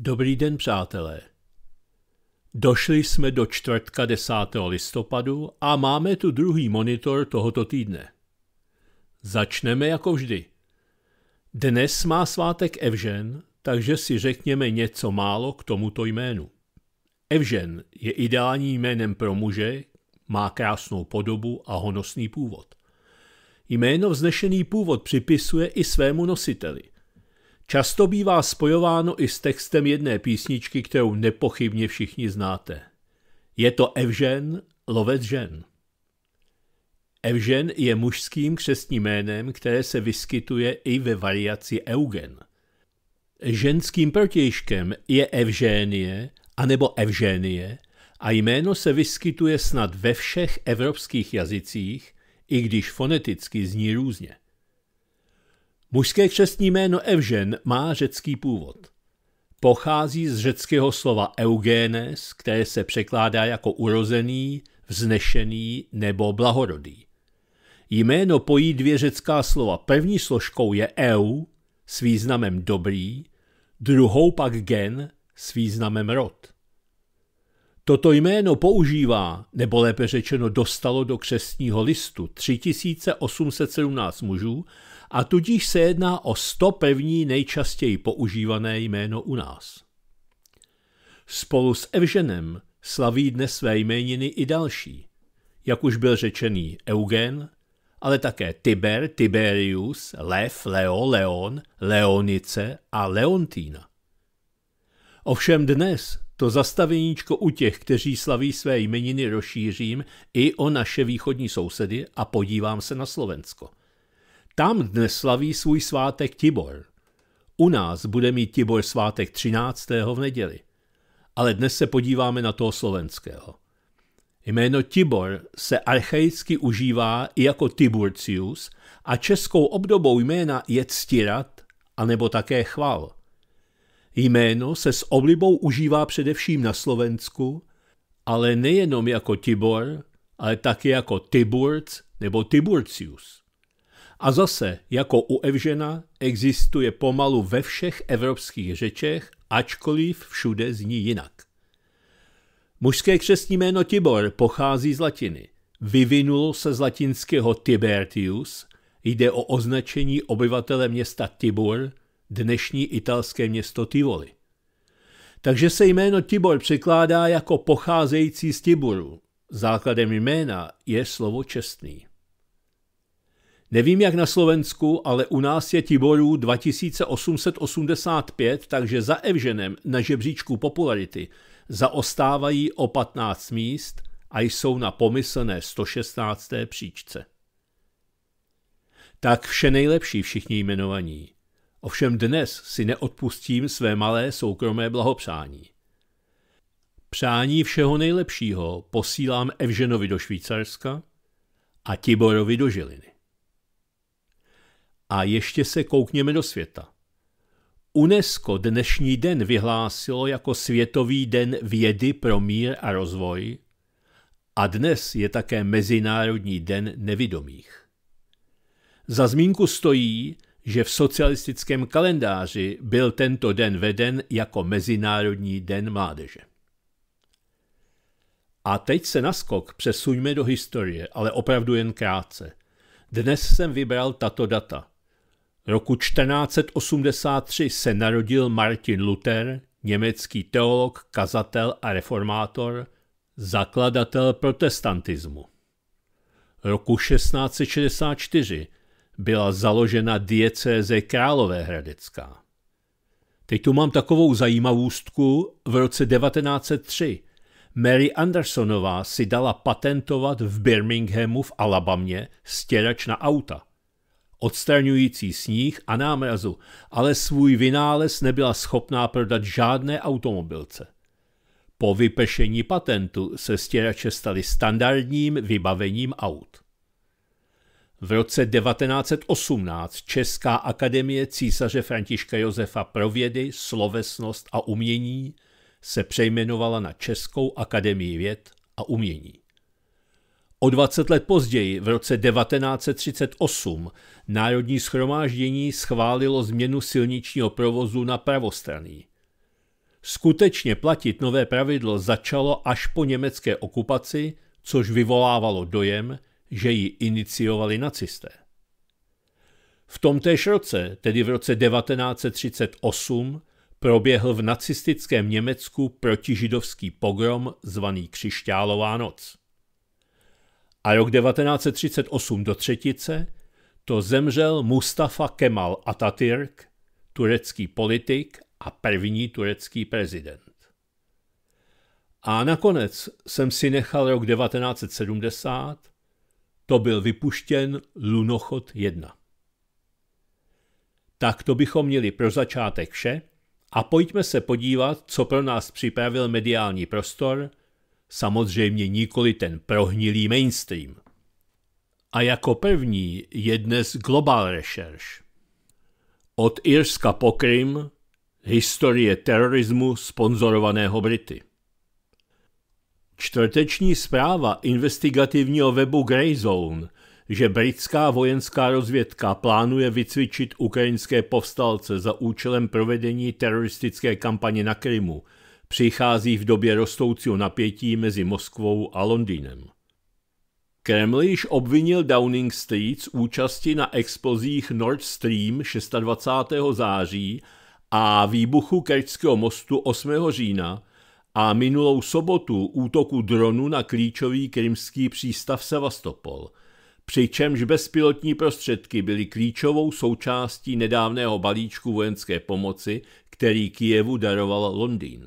Dobrý den, přátelé. Došli jsme do čtvrtka 10. listopadu a máme tu druhý monitor tohoto týdne. Začneme jako vždy. Dnes má svátek Evžen, takže si řekněme něco málo k tomuto jménu. Evžen je ideálním jménem pro muže, má krásnou podobu a honosný původ. Jméno vznešený původ připisuje i svému nositeli – Často bývá spojováno i s textem jedné písničky, kterou nepochybně všichni znáte. Je to Evžen, lovec žen. Evžen je mužským křestním jménem, které se vyskytuje i ve variaci Eugen. Ženským protějškem je Evženie anebo Evženie a jméno se vyskytuje snad ve všech evropských jazycích, i když foneticky zní různě. Mužské křestní jméno Evžen má řecký původ. Pochází z řeckého slova eugenes, které se překládá jako urozený, vznešený nebo blahorodý. Jméno pojí dvě řecká slova. První složkou je eu s významem dobrý, druhou pak gen s významem rod. Toto jméno používá, nebo lépe řečeno dostalo do křestního listu 3817 mužů a tudíž se jedná o 100 pevní nejčastěji používané jméno u nás. Spolu s Evženem slaví dnes své jméniny i další, jak už byl řečený Eugen, ale také Tiber, Tiberius, Lev, Leo, Leon, Leonice a Leontína. Ovšem dnes to zastaveníčko u těch, kteří slaví své jmeniny, rozšířím i o naše východní sousedy a podívám se na Slovensko. Tam dnes slaví svůj svátek Tibor. U nás bude mít Tibor svátek 13. v neděli. Ale dnes se podíváme na toho slovenského. Jméno Tibor se archaicky užívá i jako Tiburcius a českou obdobou jména je Ctirat anebo také Chval. Jméno se s oblibou užívá především na Slovensku, ale nejenom jako Tibor, ale také jako Tiburc nebo Tiburcius. A zase, jako u Evžena, existuje pomalu ve všech evropských řečech, ačkoliv všude zní jinak. Mužské křesní jméno Tibor pochází z latiny. Vyvinulo se z latinského Tibertius, jde o označení obyvatele města Tibur, dnešní italské město Tivoli. Takže se jméno Tibor překládá jako pocházející z Tiburu. Základem jména je slovo čestný. Nevím jak na Slovensku, ale u nás je Tiborů 2885, takže za Evženem na žebříčku popularity zaostávají o 15 míst a jsou na pomyslné 116. příčce. Tak vše nejlepší všichni jmenovaní. Ovšem dnes si neodpustím své malé soukromé blahopřání. Přání všeho nejlepšího posílám Evženovi do Švýcarska a Tiborovi do Žiliny. A ještě se koukněme do světa. UNESCO dnešní den vyhlásilo jako Světový den vědy pro mír a rozvoj a dnes je také Mezinárodní den nevidomých. Za zmínku stojí, že v socialistickém kalendáři byl tento den veden jako Mezinárodní den mládeže. A teď se naskok přesuňme do historie, ale opravdu jen krátce. Dnes jsem vybral tato data – roku 1483 se narodil Martin Luther, německý teolog, kazatel a reformátor, zakladatel protestantismu. Roku 1664 byla založena diecéze Královéhradecká. Teď tu mám takovou zajímavostku: V roce 1903 Mary Andersonová si dala patentovat v Birminghamu v Alabamě stěrač na auta odstraňující sníh a námrazu, ale svůj vynález nebyla schopná prodat žádné automobilce. Po vypešení patentu se stěrače staly standardním vybavením aut. V roce 1918 Česká akademie císaře Františka Josefa pro vědy, slovesnost a umění se přejmenovala na Českou akademii věd a umění. O 20 let později, v roce 1938, Národní schromáždění schválilo změnu silničního provozu na pravostraný. Skutečně platit nové pravidlo začalo až po německé okupaci, což vyvolávalo dojem, že ji iniciovali nacisté. V tomtéž roce, tedy v roce 1938, proběhl v nacistickém Německu protižidovský pogrom zvaný Křišťálová noc a rok 1938 do třetice to zemřel Mustafa Kemal Atatürk, turecký politik a první turecký prezident. A nakonec jsem si nechal rok 1970, to byl vypuštěn Lunochod 1. Tak to bychom měli pro začátek vše a pojďme se podívat, co pro nás připravil mediální prostor Samozřejmě nikoli ten prohnilý mainstream. A jako první je dnes Global Research. Od Irska po Krym historie terorismu sponzorovaného Brity. Čtvrteční zpráva investigativního webu Greyzone, že britská vojenská rozvědka plánuje vycvičit ukrajinské povstalce za účelem provedení teroristické kampaně na Krymu – přichází v době rostoucího napětí mezi Moskvou a Londýnem. Kreml již obvinil Downing Street z účasti na explozích Nord Stream 26. září a výbuchu Kerčského mostu 8. října a minulou sobotu útoku dronu na klíčový krymský přístav Sevastopol, přičemž bezpilotní prostředky byly klíčovou součástí nedávného balíčku vojenské pomoci, který Kijevu daroval Londýn.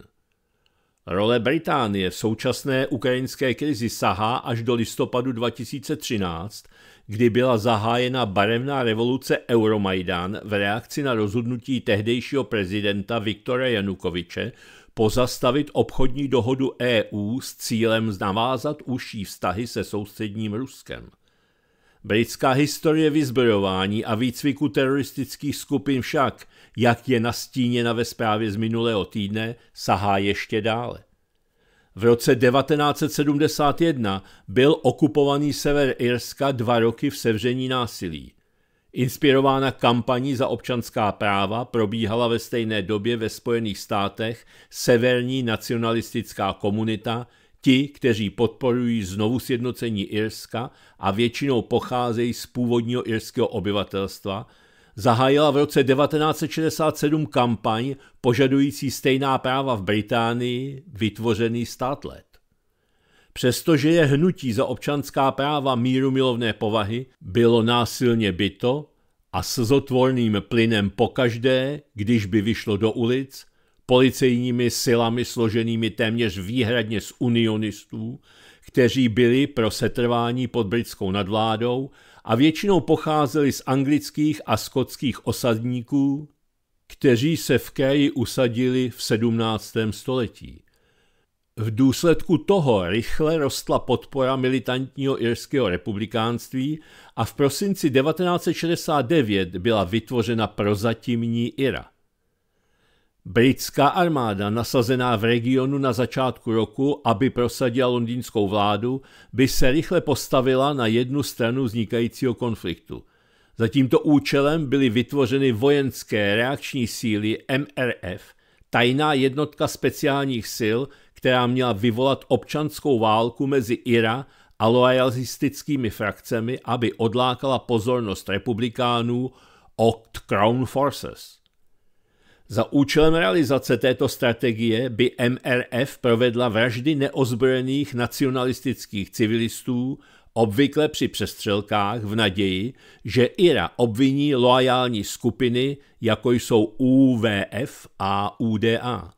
Role Británie v současné ukrajinské krizi sahá až do listopadu 2013, kdy byla zahájena barevná revoluce Euromaidan v reakci na rozhodnutí tehdejšího prezidenta Viktora Janukoviče pozastavit obchodní dohodu EU s cílem navázat užší vztahy se sousedním Ruskem. Britská historie vyzbrojování a výcviku teroristických skupin však – jak je nastíněna ve zprávě z minulého týdne, sahá ještě dále. V roce 1971 byl okupovaný sever Irska dva roky v sevření násilí. Inspirována kampaní za občanská práva probíhala ve stejné době ve Spojených státech severní nacionalistická komunita, ti, kteří podporují znovu sjednocení Irska a většinou pocházejí z původního irského obyvatelstva – zahájila v roce 1967 kampaň požadující stejná práva v Británii vytvořený stát let. Přestože je hnutí za občanská práva míru milovné povahy, bylo násilně byto a s zotvorným plynem pokaždé, když by vyšlo do ulic, policejními silami složenými téměř výhradně z unionistů, kteří byli pro setrvání pod britskou nadvládou a většinou pocházeli z anglických a skotských osadníků, kteří se v Kéji usadili v 17. století. V důsledku toho rychle rostla podpora militantního irského republikánství a v prosinci 1969 byla vytvořena prozatímní Ira. Britská armáda nasazená v regionu na začátku roku, aby prosadila londýnskou vládu, by se rychle postavila na jednu stranu vznikajícího konfliktu. Za tímto účelem byly vytvořeny vojenské reakční síly MRF, tajná jednotka speciálních sil, která měla vyvolat občanskou válku mezi IRA a loajalistickými frakcemi, aby odlákala pozornost republikánů od Crown Forces. Za účelem realizace této strategie by MRF provedla vraždy neozbrojených nacionalistických civilistů, obvykle při přestřelkách v naději, že IRA obviní loajální skupiny, jako jsou UVF a UDA.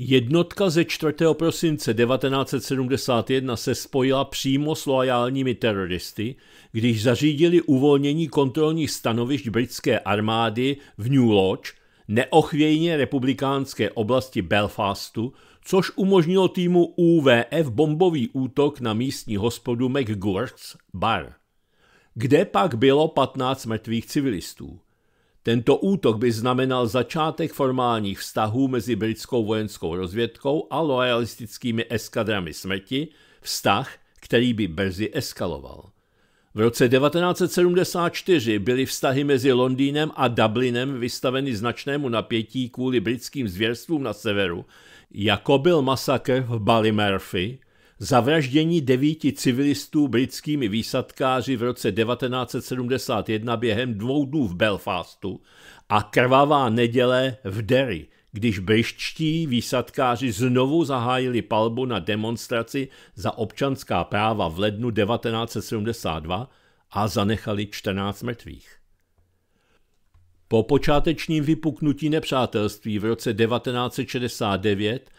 Jednotka ze 4. prosince 1971 se spojila přímo s loajálními teroristy, když zařídili uvolnění kontrolních stanovišť britské armády v New Lodge, neochvějně republikánské oblasti Belfastu, což umožnilo týmu UVF bombový útok na místní hospodu McGurk's Bar, kde pak bylo 15 mrtvých civilistů. Tento útok by znamenal začátek formálních vztahů mezi britskou vojenskou rozvědkou a loajalistickými eskadrami smrti, vztah, který by brzy eskaloval. V roce 1974 byly vztahy mezi Londýnem a Dublinem vystaveny značnému napětí kvůli britským zvěrstvům na severu, jako byl masakr v Ballymurphy, Zavraždění devíti civilistů britskými výsadkáři v roce 1971 během dvou dnů v Belfastu a krvavá neděle v Derry, když brištští výsadkáři znovu zahájili palbu na demonstraci za občanská práva v lednu 1972 a zanechali 14 mrtvých. Po počátečním vypuknutí nepřátelství v roce 1969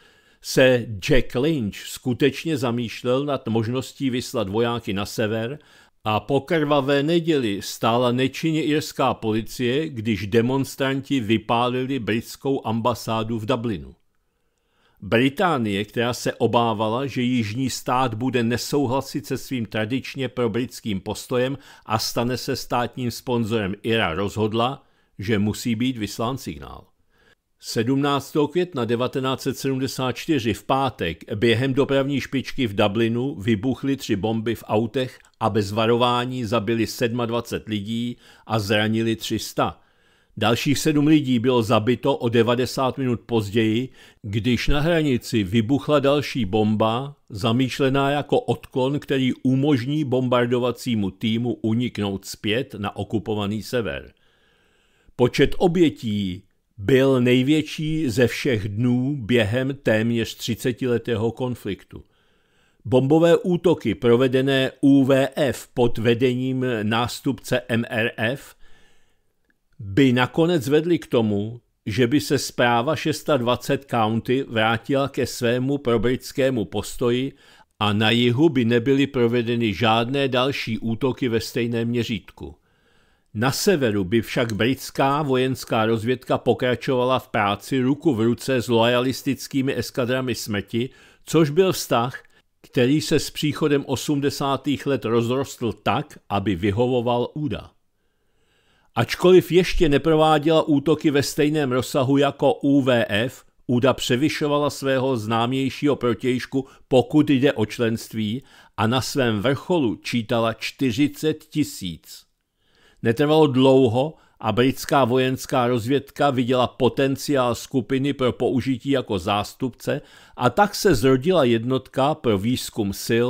se Jack Lynch skutečně zamýšlel nad možností vyslat vojáky na sever a po krvavé neděli stála nečinně irská policie, když demonstranti vypálili britskou ambasádu v Dublinu. Británie, která se obávala, že jižní stát bude nesouhlasit se svým tradičně probritským postojem a stane se státním sponzorem Ira, rozhodla, že musí být vyslán signál. 17. května 1974 v pátek během dopravní špičky v Dublinu vybuchly tři bomby v autech a bez varování zabili 27 lidí a zranili 300. Dalších sedm lidí bylo zabito o 90 minut později, když na hranici vybuchla další bomba, zamýšlená jako odklon, který umožní bombardovacímu týmu uniknout zpět na okupovaný sever. Počet obětí byl největší ze všech dnů během téměř 30-letého konfliktu. Bombové útoky provedené UVF pod vedením nástupce MRF by nakonec vedly k tomu, že by se zpráva 620 County vrátila ke svému probritskému postoji a na jihu by nebyly provedeny žádné další útoky ve stejném měřítku. Na severu by však britská vojenská rozvědka pokračovala v práci ruku v ruce s lojalistickými eskadrami smrti, což byl vztah, který se s příchodem 80. let rozrostl tak, aby vyhovoval UDA. Ačkoliv ještě neprováděla útoky ve stejném rozsahu jako UVF, UDA převyšovala svého známějšího protějšku, pokud jde o členství, a na svém vrcholu čítala 40 tisíc. Netrvalo dlouho a britská vojenská rozvědka viděla potenciál skupiny pro použití jako zástupce a tak se zrodila jednotka pro výzkum sil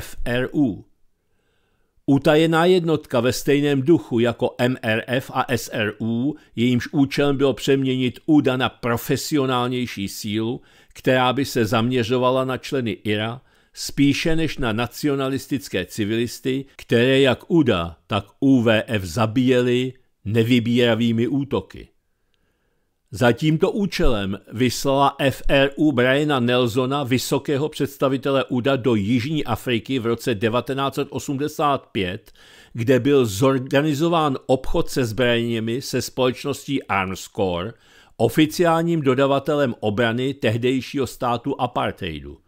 FRU. Utajená jednotka ve stejném duchu jako MRF a SRU, jejímž účelem bylo přeměnit úda na profesionálnější sílu, která by se zaměřovala na členy IRA, spíše než na nacionalistické civilisty, které jak UDA, tak UVF zabíjeli nevybíravými útoky. Za tímto účelem vyslala FRU Briana Nelsona, vysokého představitele UDA, do Jižní Afriky v roce 1985, kde byl zorganizován obchod se zbraněmi se společností Corps, oficiálním dodavatelem obrany tehdejšího státu apartheidu.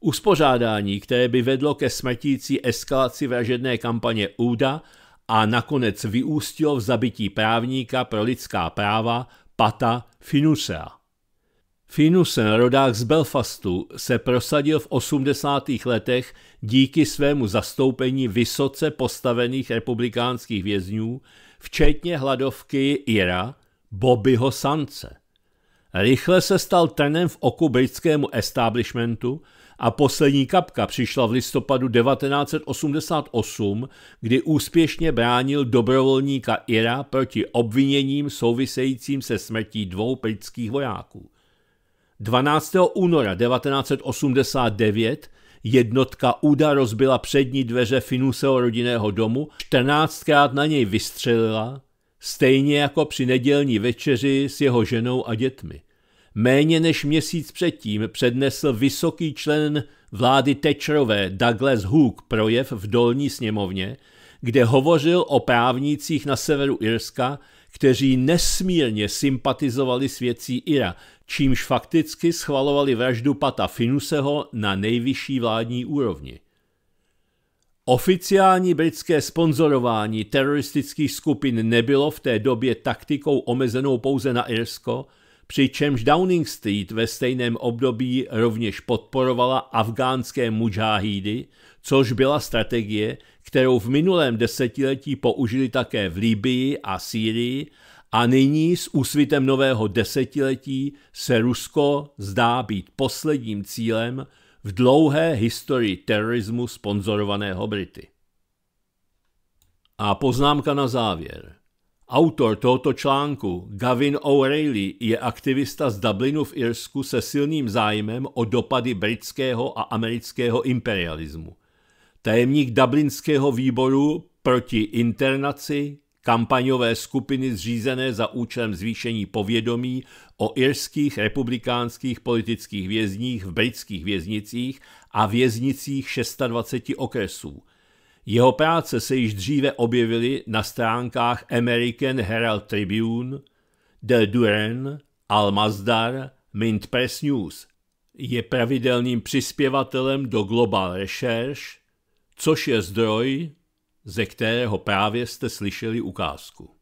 Uspořádání, které by vedlo ke smrtící eskalaci vražedné kampaně UDA a nakonec vyústilo v zabití právníka pro lidská práva Pata Finusea. Finusen, rodák z Belfastu, se prosadil v 80. letech díky svému zastoupení vysoce postavených republikánských vězňů, včetně hladovky Ira Bobbyho Sance. Rychle se stal trnem v oku britskému establishmentu a poslední kapka přišla v listopadu 1988, kdy úspěšně bránil dobrovolníka Ira proti obviněním souvisejícím se smrtí dvou britských vojáků. 12. února 1989 jednotka UDA rozbila přední dveře Finuseho rodinného domu, 14krát na něj vystřelila, stejně jako při nedělní večeři s jeho ženou a dětmi. Méně než měsíc předtím přednesl vysoký člen vlády Tečrové Douglas Hook projev v dolní sněmovně, kde hovořil o právnících na severu Irska, kteří nesmírně sympatizovali s věcí Ira, čímž fakticky schvalovali vraždu Pata Finuseho na nejvyšší vládní úrovni. Oficiální britské sponzorování teroristických skupin nebylo v té době taktikou omezenou pouze na Irsko – přičemž Downing Street ve stejném období rovněž podporovala afgánské mujahídy, což byla strategie, kterou v minulém desetiletí použili také v Libii a Sýrii a nyní s úsvitem nového desetiletí se Rusko zdá být posledním cílem v dlouhé historii terorismu sponzorovaného Brity. A poznámka na závěr. Autor tohoto článku Gavin O'Reilly je aktivista z Dublinu v Irsku se silným zájmem o dopady britského a amerického imperialismu. Tajemník Dublinského výboru proti internaci, kampaňové skupiny zřízené za účelem zvýšení povědomí o irských republikánských politických vězních v britských věznicích a věznicích 26 okresů – jeho práce se již dříve objevily na stránkách American Herald Tribune, The Duran, Al Mazdar, Mint Press News. Je pravidelným přispěvatelem do Global Research, což je zdroj, ze kterého právě jste slyšeli ukázku.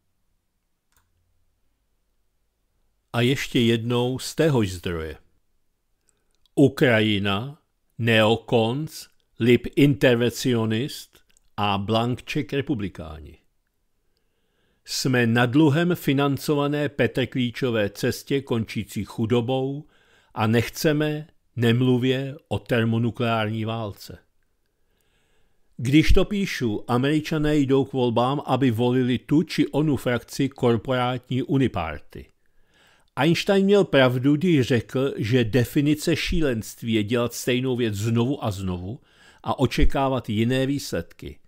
A ještě jednou z téhož zdroje. Ukrajina, Neokonc, Lib Intervencionist, a Blankček republikáni. Jsme na dluhem financované Petrklíčové cestě končící chudobou a nechceme, nemluvě o termonukleární válce. Když to píšu, američané jdou k volbám, aby volili tu či onu frakci korporátní uniparty. Einstein měl pravdu, když řekl, že definice šílenství je dělat stejnou věc znovu a znovu a očekávat jiné výsledky.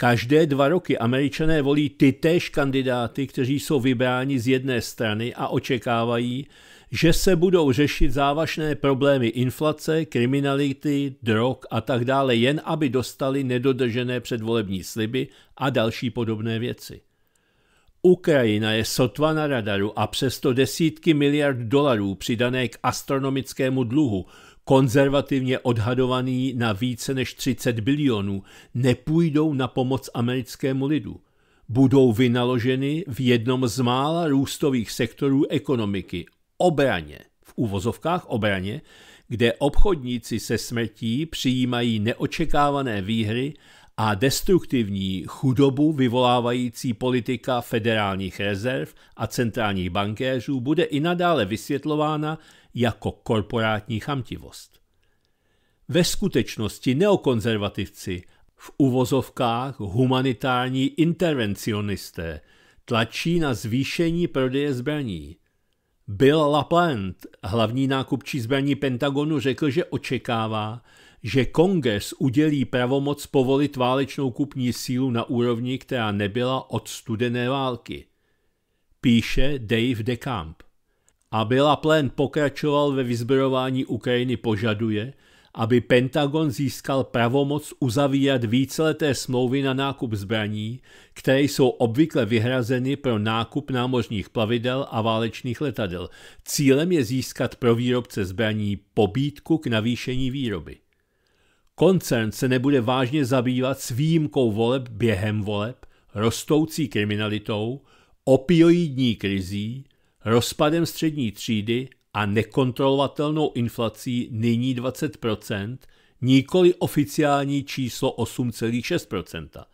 Každé dva roky američané volí ty též kandidáty, kteří jsou vybráni z jedné strany a očekávají, že se budou řešit závažné problémy inflace, kriminality, drog a tak dále, jen aby dostali nedodržené předvolební sliby a další podobné věci. Ukrajina je sotva na radaru a přesto desítky miliard dolarů přidané k astronomickému dluhu – konzervativně odhadovaný na více než 30 bilionů, nepůjdou na pomoc americkému lidu. Budou vynaloženy v jednom z mála růstových sektorů ekonomiky – obraně, v uvozovkách obraně, kde obchodníci se smrtí přijímají neočekávané výhry a destruktivní chudobu vyvolávající politika federálních rezerv a centrálních bankéřů bude i nadále vysvětlována jako korporátní chamtivost. Ve skutečnosti neokonzervativci, v uvozovkách humanitární intervencionisté, tlačí na zvýšení prodeje zbraní. Bill Lapland, hlavní nákupčí zbraní Pentagonu, řekl, že očekává, že kongres udělí pravomoc povolit válečnou kupní sílu na úrovni, která nebyla od studené války. Píše Dave DeCamp a Laplén pokračoval ve vyzbrojování Ukrajiny požaduje, aby Pentagon získal pravomoc uzavírat víceleté smlouvy na nákup zbraní, které jsou obvykle vyhrazeny pro nákup námořních plavidel a válečných letadel. Cílem je získat pro výrobce zbraní pobídku k navýšení výroby. Koncern se nebude vážně zabývat s výjimkou voleb během voleb, rostoucí kriminalitou, opioidní krizí, rozpadem střední třídy a nekontrolovatelnou inflací nyní 20 nikoli oficiální číslo 8,6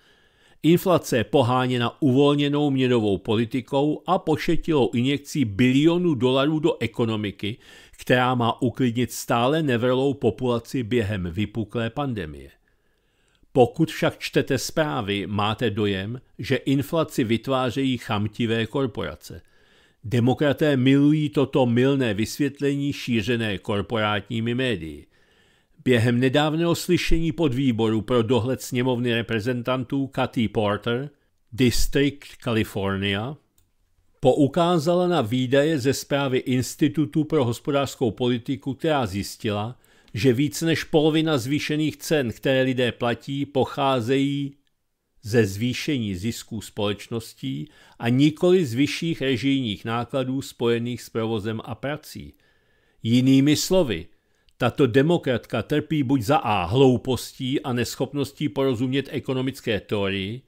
Inflace je poháněna uvolněnou měnovou politikou a pošetilou injekcí bilionů dolarů do ekonomiky, která má uklidnit stále nevrlou populaci během vypuklé pandemie. Pokud však čtete zprávy, máte dojem, že inflaci vytvářejí chamtivé korporace – Demokraté milují toto milné vysvětlení šířené korporátními médii. Během nedávného slyšení podvýboru pro dohled sněmovny reprezentantů Katy Porter, District California, poukázala na výdaje ze zprávy Institutu pro hospodářskou politiku, která zjistila, že více než polovina zvýšených cen, které lidé platí, pocházejí ze zvýšení zisků společností a nikoli z vyšších režijních nákladů spojených s provozem a prací. Jinými slovy, tato demokratka trpí buď za A hloupostí a neschopností porozumět ekonomické teorii,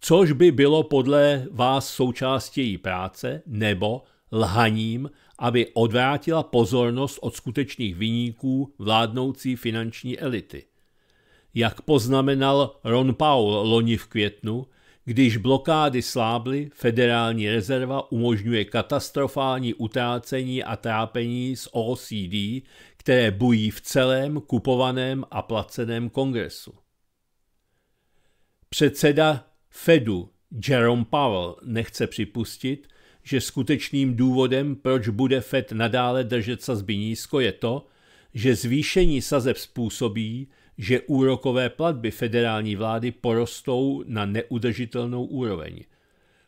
což by bylo podle vás součástí její práce, nebo lhaním, aby odvrátila pozornost od skutečných vyníků vládnoucí finanční elity jak poznamenal Ron Paul loni v květnu, když blokády slábly, federální rezerva umožňuje katastrofální utrácení a trápení z OCD, které bují v celém kupovaném a placeném kongresu. Předseda Fedu Jerome Powell nechce připustit, že skutečným důvodem, proč bude Fed nadále držet sazby nízko, je to, že zvýšení sazeb způsobí, že úrokové platby federální vlády porostou na neudržitelnou úroveň.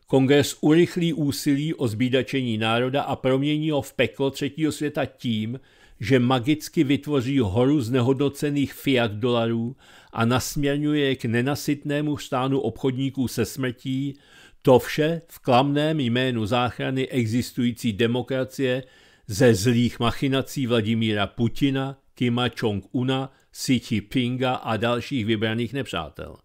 Kongres urychlí úsilí o zbídačení národa a promění ho v peklo třetího světa tím, že magicky vytvoří horu znehodnocených fiat dolarů a nasměrňuje k nenasytnému stánu obchodníků se smrtí, to vše v klamném jménu záchrany existující demokracie ze zlých machinací Vladimíra Putina, Kima Chong una Xi Pinga a dalších vybraných nepřátel.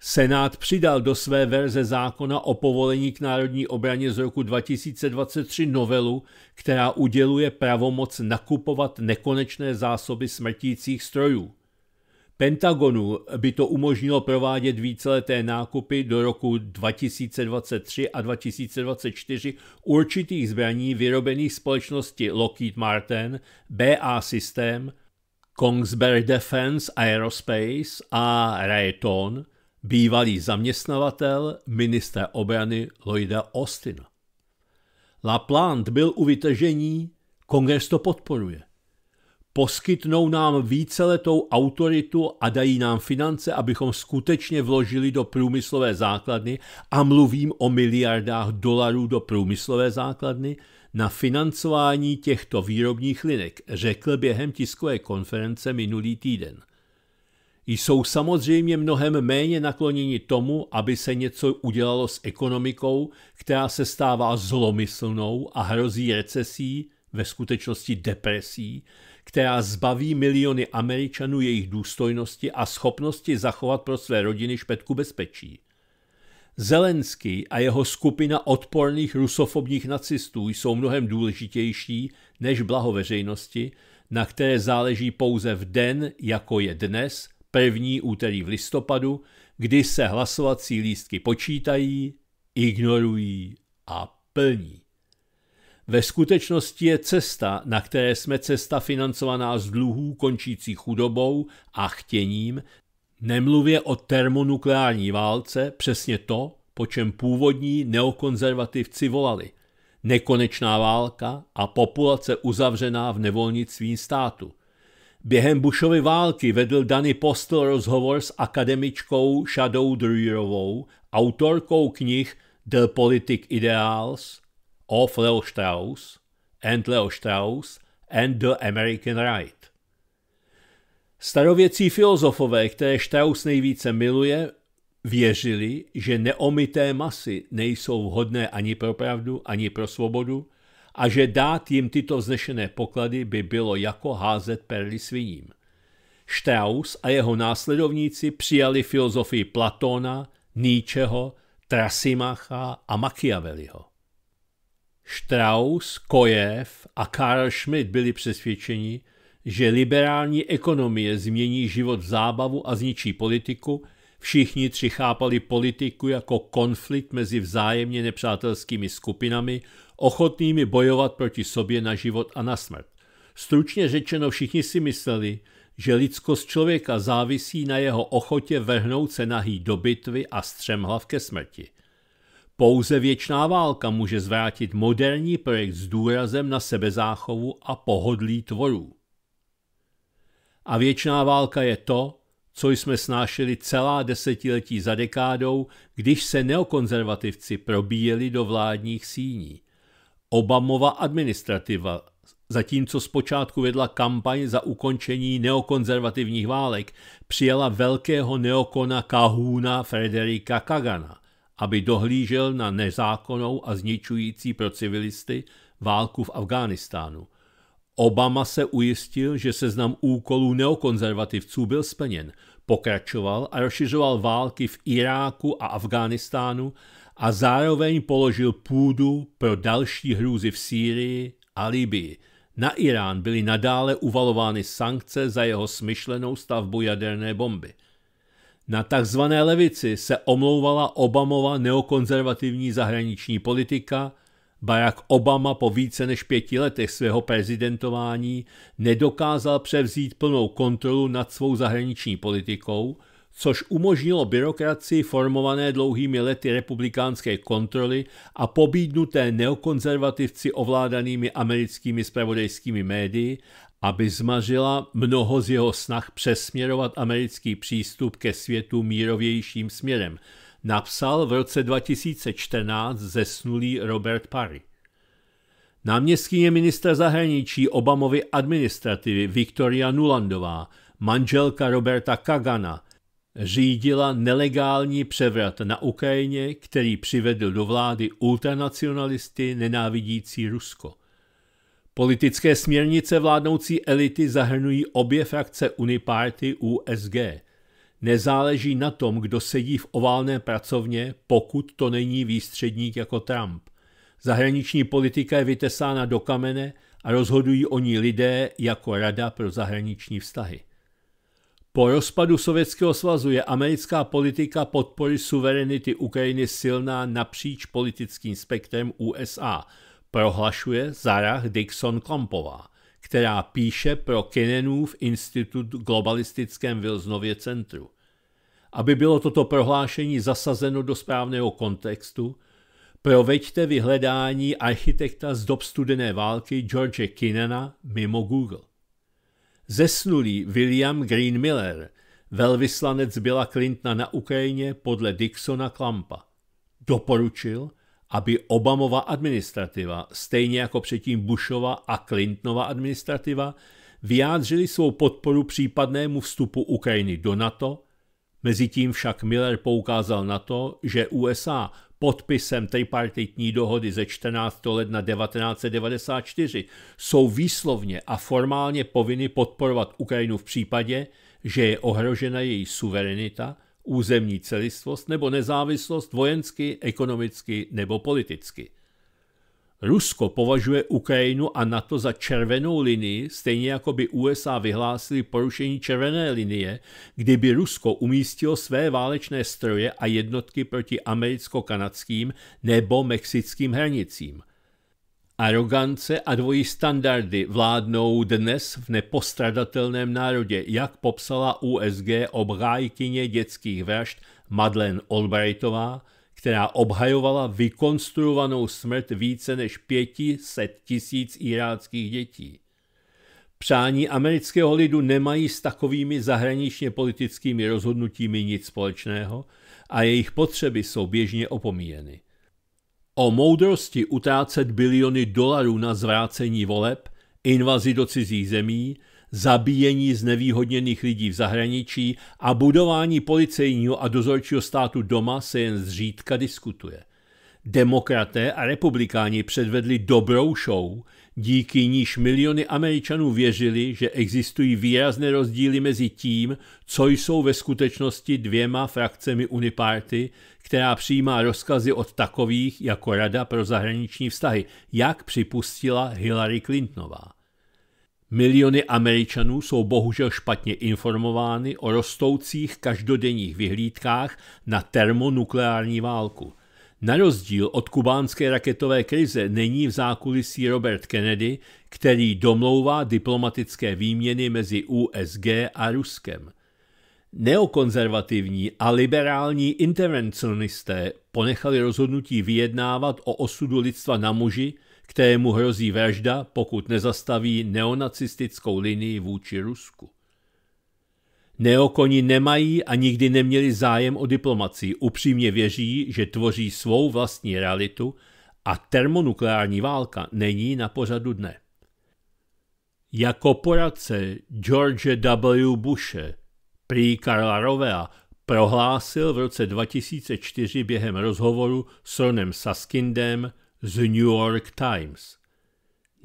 Senát přidal do své verze zákona o povolení k národní obraně z roku 2023 novelu, která uděluje pravomoc nakupovat nekonečné zásoby smrtících strojů. Pentagonu by to umožnilo provádět víceleté nákupy do roku 2023 a 2024 určitých zbraní vyrobených společnosti Lockheed Martin, BA System, Kongsberg Defense Aerospace a Raytheon, bývalý zaměstnavatel ministra obrany Lloyda Austina. LaPlante byl u vytržení, kongres to podporuje. Poskytnou nám víceletou autoritu a dají nám finance, abychom skutečně vložili do průmyslové základny a mluvím o miliardách dolarů do průmyslové základny – na financování těchto výrobních linek, řekl během tiskové konference minulý týden. Jsou samozřejmě mnohem méně nakloněni tomu, aby se něco udělalo s ekonomikou, která se stává zlomyslnou a hrozí recesí, ve skutečnosti depresí, která zbaví miliony Američanů jejich důstojnosti a schopnosti zachovat pro své rodiny špetku bezpečí – Zelenský a jeho skupina odporných rusofobních nacistů jsou mnohem důležitější než blaho veřejnosti, na které záleží pouze v den, jako je dnes, první úterý v listopadu, kdy se hlasovací lístky počítají, ignorují a plní. Ve skutečnosti je cesta, na které jsme cesta financovaná z dluhů končící chudobou a chtěním, Nemluvě o termonukleární válce, přesně to, po čem původní neokonzervativci volali. Nekonečná válka a populace uzavřená v nevolnictví státu. Během Bushovy války vedl Danny Postel rozhovor s akademičkou Shadow Druerovou, autorkou knih The Politic Ideals of Leo Strauss and Leo Strauss and the American Right. Starověcí filozofové, které Strauss nejvíce miluje, věřili, že neomité masy nejsou vhodné ani pro pravdu, ani pro svobodu a že dát jim tyto vznešené poklady by bylo jako házet perly sviním. Strauss a jeho následovníci přijali filozofii Platona, Nietzscheho, Trasimacha a Machiavelliho. Strauss, Kojev a Karl Schmidt byli přesvědčeni, že liberální ekonomie změní život v zábavu a zničí politiku, všichni tři chápali politiku jako konflikt mezi vzájemně nepřátelskými skupinami, ochotnými bojovat proti sobě na život a na smrt. Stručně řečeno všichni si mysleli, že lidskost člověka závisí na jeho ochotě vrhnout se nahý do bitvy a střemhlav ke smrti. Pouze věčná válka může zvrátit moderní projekt s důrazem na sebezáchovu a pohodlí tvorů. A věčná válka je to, co jsme snášeli celá desetiletí za dekádou, když se neokonzervativci probíjeli do vládních síní. Obamova administrativa, zatímco zpočátku vedla kampaň za ukončení neokonzervativních válek, přijela velkého neokona Kahuna Frederika Kagana, aby dohlížel na nezákonnou a zničující pro civilisty válku v Afghánistánu. Obama se ujistil, že seznam úkolů neokonzervativců byl splněn, pokračoval a rozšiřoval války v Iráku a Afghánistánu a zároveň položil půdu pro další hrůzy v Sýrii a Libii. Na Irán byly nadále uvalovány sankce za jeho smyšlenou stavbu jaderné bomby. Na tzv. levici se omlouvala Obamova neokonzervativní zahraniční politika – Barack Obama po více než pěti letech svého prezidentování nedokázal převzít plnou kontrolu nad svou zahraniční politikou, což umožnilo byrokracii formované dlouhými lety republikánské kontroly a pobídnuté neokonzervativci ovládanými americkými spravodajskými médii, aby zmařila mnoho z jeho snah přesměrovat americký přístup ke světu mírovějším směrem – napsal v roce 2014 zesnulý Robert Parry. Náměstkyně ministra zahraničí Obamovy administrativy Victoria Nulandová, manželka Roberta Kagana, řídila nelegální převrat na Ukrajině, který přivedl do vlády ultranacionalisty nenávidící Rusko. Politické směrnice vládnoucí elity zahrnují obě frakce Uniparty USG – Nezáleží na tom, kdo sedí v oválné pracovně, pokud to není výstředník jako Trump. Zahraniční politika je vytesána do kamene a rozhodují o ní lidé jako Rada pro zahraniční vztahy. Po rozpadu Sovětského svazu je americká politika podpory suverenity Ukrajiny silná napříč politickým spektrem USA, prohlašuje Zarah Dixon Klompová která píše pro Kinenův institut v globalistickém Vilznově centru. Aby bylo toto prohlášení zasazeno do správného kontextu, proveďte vyhledání architekta z dob studené války George Kinena mimo Google. Zesnulý William Green Miller, velvyslanec byla Clintona na Ukrajině podle Dixona Klampa, doporučil – aby Obamova administrativa, stejně jako předtím Bushova a Clintonova administrativa, vyjádřili svou podporu případnému vstupu Ukrajiny do NATO, mezitím však Miller poukázal na to, že USA podpisem tripartitní dohody ze 14. ledna 1994 jsou výslovně a formálně povinny podporovat Ukrajinu v případě, že je ohrožena její suverenita územní celistvost nebo nezávislost vojensky, ekonomicky nebo politicky. Rusko považuje Ukrajinu a NATO za červenou linii, stejně jako by USA vyhlásili porušení červené linie, kdyby Rusko umístilo své válečné stroje a jednotky proti americko-kanadským nebo mexickým hranicím – Arogance a dvojí standardy vládnou dnes v nepostradatelném národě, jak popsala USG obhájkyně dětských vražd Madeleine Albrightová, která obhajovala vykonstruovanou smrt více než 500 tisíc iráckých dětí. Přání amerického lidu nemají s takovými zahraničně politickými rozhodnutími nic společného a jejich potřeby jsou běžně opomíjeny. O moudrosti utrácet biliony dolarů na zvrácení voleb, invazi do cizích zemí, zabíjení znevýhodněných lidí v zahraničí a budování policejního a dozorčího státu doma se jen zřídka diskutuje. Demokraté a republikáni předvedli dobrou show, díky níž miliony Američanů věřili, že existují výrazné rozdíly mezi tím, co jsou ve skutečnosti dvěma frakcemi Uniparty, která přijímá rozkazy od takových jako Rada pro zahraniční vztahy, jak připustila Hillary Clintonová. Miliony Američanů jsou bohužel špatně informovány o rostoucích každodenních vyhlídkách na termonukleární válku – na rozdíl od kubánské raketové krize není v zákulisí Robert Kennedy, který domlouvá diplomatické výměny mezi USG a Ruskem. Neokonzervativní a liberální intervencionisté ponechali rozhodnutí vyjednávat o osudu lidstva na muži, kterému hrozí vražda, pokud nezastaví neonacistickou linii vůči Rusku. Neokoni nemají a nikdy neměli zájem o diplomacii, upřímně věří, že tvoří svou vlastní realitu a termonukleární válka není na pořadu dne. Jako poradce George W. Bushe, prý Karla Rovea, prohlásil v roce 2004 během rozhovoru s Ronem Saskindem z New York Times.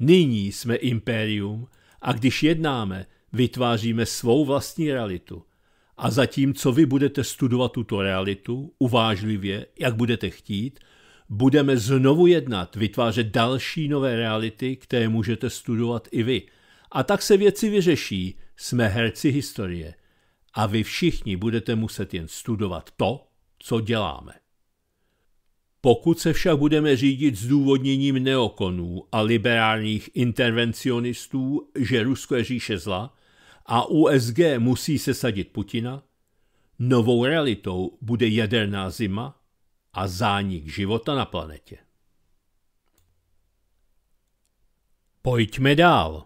Nyní jsme impérium a když jednáme, vytváříme svou vlastní realitu. A zatímco vy budete studovat tuto realitu uvážlivě, jak budete chtít, budeme znovu jednat, vytvářet další nové reality, které můžete studovat i vy. A tak se věci vyřeší, jsme herci historie. A vy všichni budete muset jen studovat to, co děláme. Pokud se však budeme řídit zdůvodněním neokonů a liberálních intervencionistů, že Rusko je říše zla, a USG musí sesadit Putina, novou realitou bude jaderná zima a zánik života na planetě. Pojďme dál.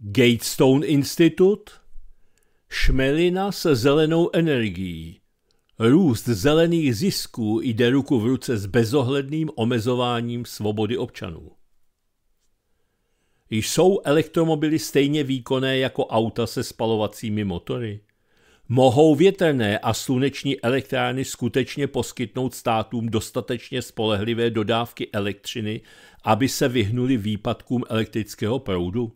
Gatestone Institute Šmelina se zelenou energií. Růst zelených zisků jde ruku v ruce s bezohledným omezováním svobody občanů. Jsou elektromobily stejně výkonné jako auta se spalovacími motory? Mohou větrné a sluneční elektrárny skutečně poskytnout státům dostatečně spolehlivé dodávky elektřiny, aby se vyhnuli výpadkům elektrického proudu?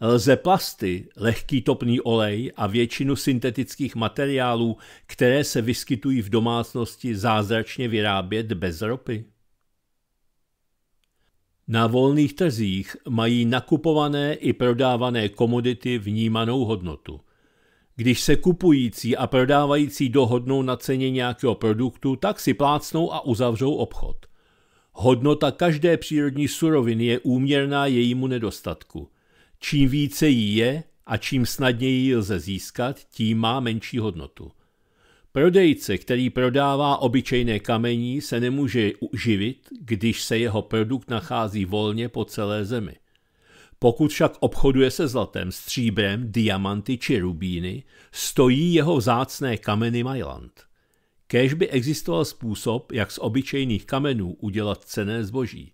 Lze plasty, lehký topný olej a většinu syntetických materiálů, které se vyskytují v domácnosti, zázračně vyrábět bez ropy? Na volných trzích mají nakupované i prodávané komodity vnímanou hodnotu. Když se kupující a prodávající dohodnou na ceně nějakého produktu, tak si plácnou a uzavřou obchod. Hodnota každé přírodní suroviny je úměrná jejímu nedostatku. Čím více jí je a čím snadněji ji lze získat, tím má menší hodnotu. Prodejce, který prodává obyčejné kamení, se nemůže uživit, když se jeho produkt nachází volně po celé zemi. Pokud však obchoduje se zlatem, stříbrem, diamanty či rubíny, stojí jeho vzácné kameny Majland. Kéž by existoval způsob, jak z obyčejných kamenů udělat cené zboží.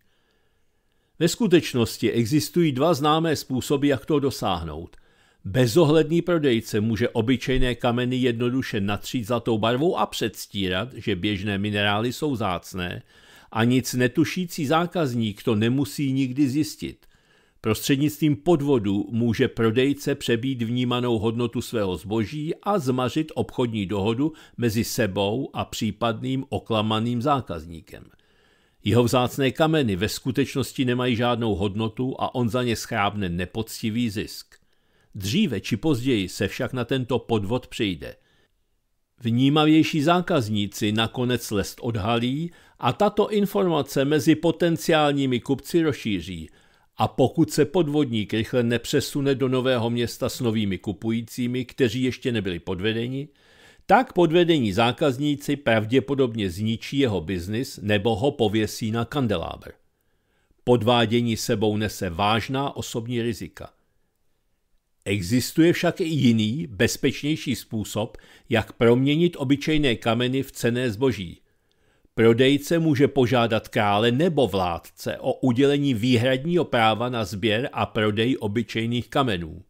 Ve skutečnosti existují dva známé způsoby, jak to dosáhnout – Bezohledný prodejce může obyčejné kameny jednoduše natřít zlatou barvou a předstírat, že běžné minerály jsou zácné, a nic netušící zákazník to nemusí nikdy zjistit. Prostřednictvím podvodu může prodejce přebít vnímanou hodnotu svého zboží a zmařit obchodní dohodu mezi sebou a případným oklamaným zákazníkem. Jeho vzácné kameny ve skutečnosti nemají žádnou hodnotu a on za ně schrábne nepoctivý zisk. Dříve či později se však na tento podvod přijde. Vnímavější zákazníci nakonec lest odhalí a tato informace mezi potenciálními kupci rozšíří. A pokud se podvodník rychle nepřesune do nového města s novými kupujícími, kteří ještě nebyli podvedeni, tak podvedení zákazníci pravděpodobně zničí jeho biznis nebo ho pověsí na kandelábr. Podvádění sebou nese vážná osobní rizika – Existuje však i jiný, bezpečnější způsob, jak proměnit obyčejné kameny v cené zboží. Prodejce může požádat krále nebo vládce o udělení výhradního práva na sběr a prodej obyčejných kamenů.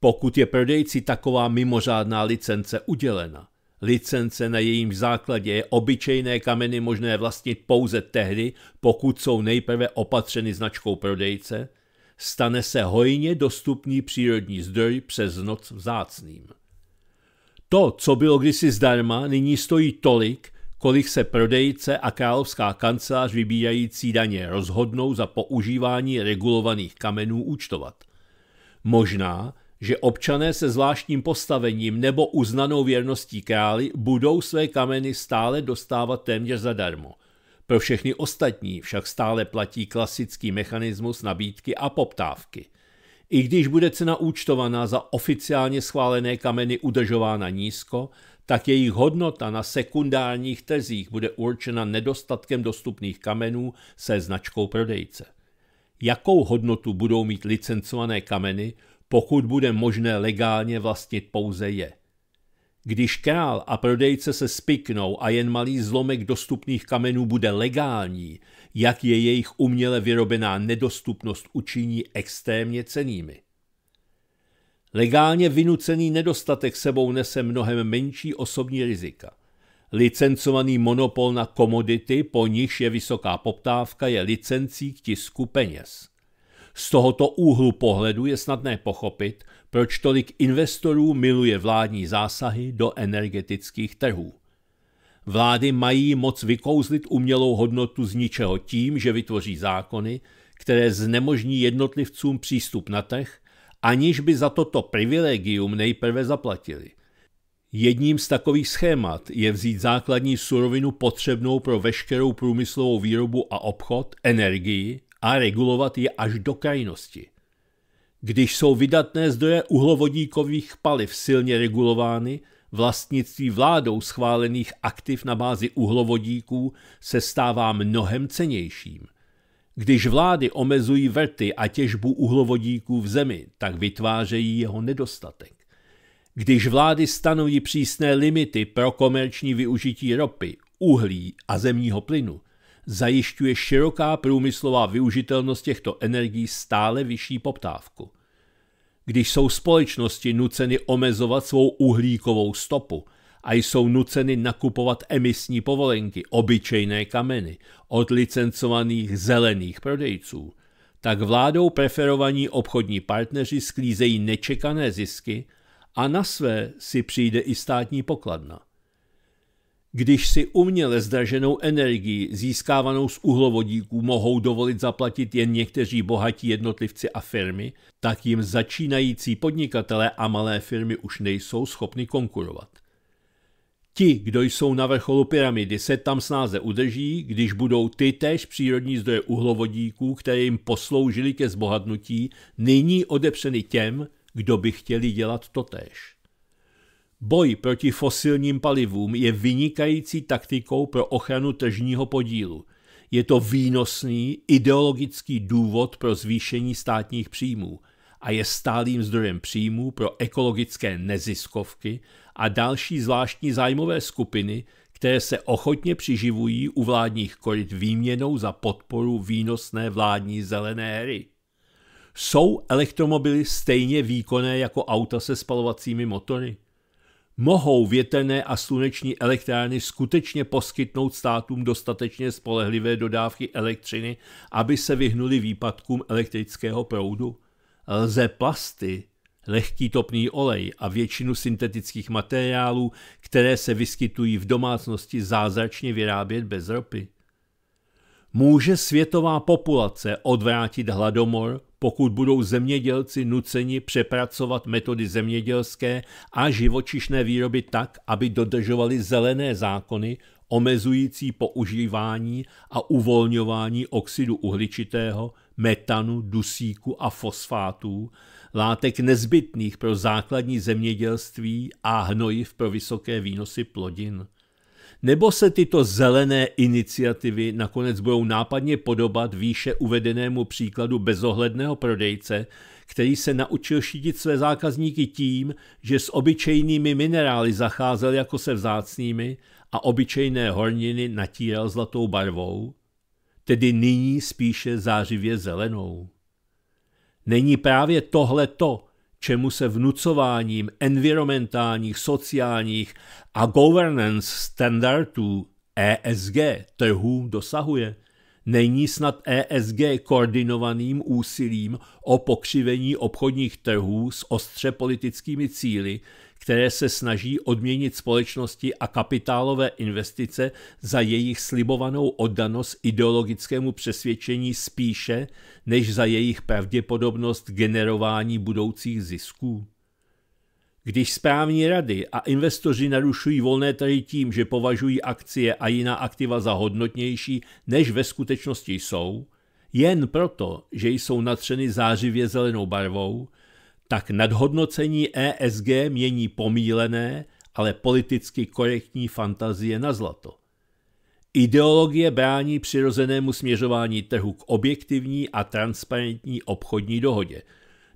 Pokud je prodejci taková mimořádná licence udělena, licence na jejím základě je obyčejné kameny možné vlastnit pouze tehdy, pokud jsou nejprve opatřeny značkou prodejce – stane se hojně dostupný přírodní zdroj přes noc vzácným. To, co bylo kdysi zdarma, nyní stojí tolik, kolik se prodejce a královská kancelář vybírající daně rozhodnou za používání regulovaných kamenů účtovat. Možná, že občané se zvláštním postavením nebo uznanou věrností králi budou své kameny stále dostávat téměř zadarmo – pro všechny ostatní však stále platí klasický mechanismus nabídky a poptávky. I když bude cena účtovaná za oficiálně schválené kameny udržována nízko, tak jejich hodnota na sekundárních trzích bude určena nedostatkem dostupných kamenů se značkou prodejce. Jakou hodnotu budou mít licencované kameny, pokud bude možné legálně vlastnit pouze je? Když král a prodejce se spiknou a jen malý zlomek dostupných kamenů bude legální, jak je jejich uměle vyrobená nedostupnost učiní extrémně cenými. Legálně vynucený nedostatek sebou nese mnohem menší osobní rizika. Licencovaný monopol na komodity, po nichž je vysoká poptávka, je licencí k tisku peněz. Z tohoto úhlu pohledu je snadné pochopit, proč tolik investorů miluje vládní zásahy do energetických trhů. Vlády mají moc vykouzlit umělou hodnotu z ničeho tím, že vytvoří zákony, které znemožní jednotlivcům přístup na trh, aniž by za toto privilegium nejprve zaplatili. Jedním z takových schémat je vzít základní surovinu potřebnou pro veškerou průmyslovou výrobu a obchod, energii a regulovat je až do krajnosti – když jsou vydatné zdroje uhlovodíkových paliv silně regulovány, vlastnictví vládou schválených aktiv na bázi uhlovodíků se stává mnohem cenějším. Když vlády omezují vrty a těžbu uhlovodíků v zemi, tak vytvářejí jeho nedostatek. Když vlády stanoví přísné limity pro komerční využití ropy, uhlí a zemního plynu, zajišťuje široká průmyslová využitelnost těchto energií stále vyšší poptávku když jsou společnosti nuceny omezovat svou uhlíkovou stopu a jsou nuceny nakupovat emisní povolenky, obyčejné kameny, od licencovaných zelených prodejců, tak vládou preferovaní obchodní partneři sklízejí nečekané zisky a na své si přijde i státní pokladna. Když si uměle zdraženou energii získávanou z uhlovodíků mohou dovolit zaplatit jen někteří bohatí jednotlivci a firmy, tak jim začínající podnikatelé a malé firmy už nejsou schopni konkurovat. Ti, kdo jsou na vrcholu pyramidy, se tam snáze udrží, když budou ty též přírodní zdroje uhlovodíků, které jim posloužily ke zbohatnutí, nyní odepřeny těm, kdo by chtěli dělat též. Boj proti fosilním palivům je vynikající taktikou pro ochranu tržního podílu. Je to výnosný ideologický důvod pro zvýšení státních příjmů a je stálým zdrojem příjmů pro ekologické neziskovky a další zvláštní zájmové skupiny, které se ochotně přiživují u vládních koryt výměnou za podporu výnosné vládní zelené hry. Jsou elektromobily stejně výkonné jako auta se spalovacími motory? mohou větrné a sluneční elektrárny skutečně poskytnout státům dostatečně spolehlivé dodávky elektřiny, aby se vyhnuli výpadkům elektrického proudu? Lze plasty, lehký topný olej a většinu syntetických materiálů, které se vyskytují v domácnosti, zázračně vyrábět bez ropy? Může světová populace odvrátit hladomor, pokud budou zemědělci nuceni přepracovat metody zemědělské a živočišné výroby tak, aby dodržovali zelené zákony omezující používání a uvolňování oxidu uhličitého, metanu, dusíku a fosfátů, látek nezbytných pro základní zemědělství a hnojiv pro vysoké výnosy plodin. Nebo se tyto zelené iniciativy nakonec budou nápadně podobat výše uvedenému příkladu bezohledného prodejce, který se naučil šídit své zákazníky tím, že s obyčejnými minerály zacházel jako se vzácnými a obyčejné horniny natíral zlatou barvou? Tedy nyní spíše zářivě zelenou. Není právě tohle to, čemu se vnucováním environmentálních, sociálních a governance standardů ESG trhů dosahuje. Není snad ESG koordinovaným úsilím o pokřivení obchodních trhů s ostře politickými cíly, které se snaží odměnit společnosti a kapitálové investice za jejich slibovanou oddanost ideologickému přesvědčení spíše než za jejich pravděpodobnost generování budoucích zisků? Když správní rady a investoři narušují volné trhy tím, že považují akcie a jiná aktiva za hodnotnější, než ve skutečnosti jsou, jen proto, že jsou natřeny zářivě zelenou barvou, tak nadhodnocení ESG mění pomílené, ale politicky korektní fantazie na zlato. Ideologie brání přirozenému směřování trhu k objektivní a transparentní obchodní dohodě.